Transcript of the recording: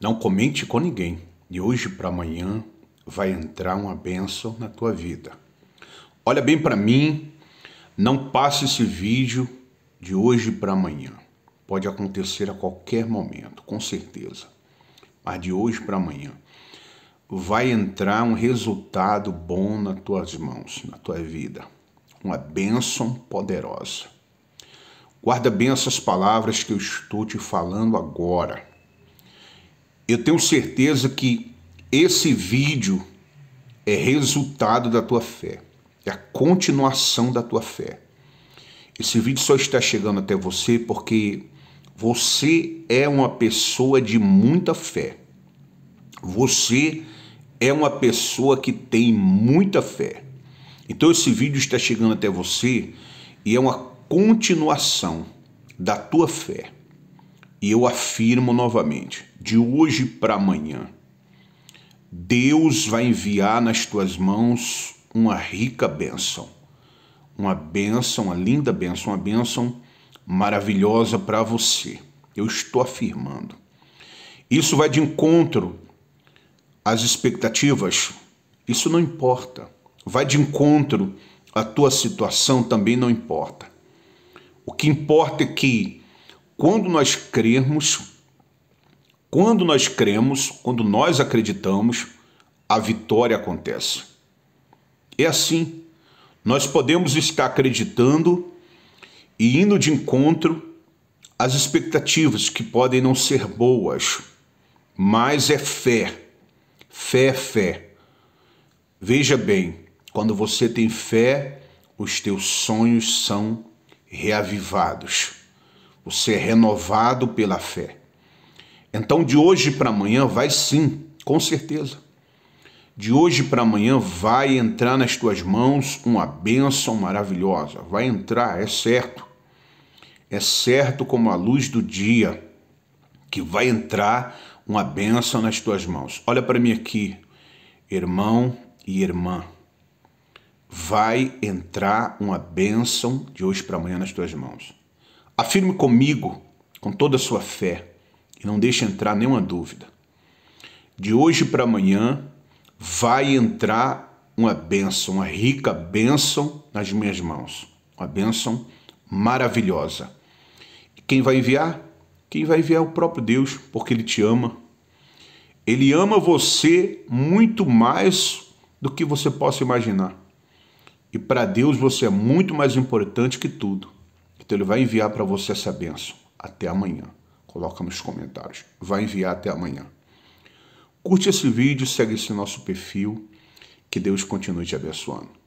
Não comente com ninguém. De hoje para amanhã vai entrar uma bênção na tua vida. Olha bem para mim, não passe esse vídeo de hoje para amanhã. Pode acontecer a qualquer momento, com certeza. Mas de hoje para amanhã vai entrar um resultado bom nas tuas mãos, na tua vida. Uma bênção poderosa. Guarda bem essas palavras que eu estou te falando agora eu tenho certeza que esse vídeo é resultado da tua fé, é a continuação da tua fé. Esse vídeo só está chegando até você porque você é uma pessoa de muita fé. Você é uma pessoa que tem muita fé. Então esse vídeo está chegando até você e é uma continuação da tua fé. E eu afirmo novamente, de hoje para amanhã, Deus vai enviar nas tuas mãos uma rica bênção. Uma bênção, uma linda bênção, uma bênção maravilhosa para você. Eu estou afirmando. Isso vai de encontro às expectativas? Isso não importa. Vai de encontro à tua situação também não importa. O que importa é que quando nós crermos, quando nós cremos, quando nós acreditamos, a vitória acontece. É assim. Nós podemos estar acreditando e indo de encontro às expectativas que podem não ser boas, mas é fé. Fé fé. Veja bem, quando você tem fé, os teus sonhos são reavivados o ser renovado pela fé. Então, de hoje para amanhã, vai sim, com certeza. De hoje para amanhã vai entrar nas tuas mãos uma bênção maravilhosa. Vai entrar, é certo. É certo como a luz do dia que vai entrar uma bênção nas tuas mãos. Olha para mim aqui, irmão e irmã. Vai entrar uma bênção de hoje para amanhã nas tuas mãos. Afirme comigo, com toda a sua fé, e não deixe entrar nenhuma dúvida. De hoje para amanhã vai entrar uma bênção, uma rica bênção nas minhas mãos. Uma bênção maravilhosa. quem vai enviar? Quem vai enviar é o próprio Deus, porque Ele te ama. Ele ama você muito mais do que você possa imaginar. E para Deus você é muito mais importante que tudo. Então ele vai enviar para você essa benção. Até amanhã. Coloca nos comentários. Vai enviar até amanhã. Curte esse vídeo, segue esse nosso perfil. Que Deus continue te abençoando.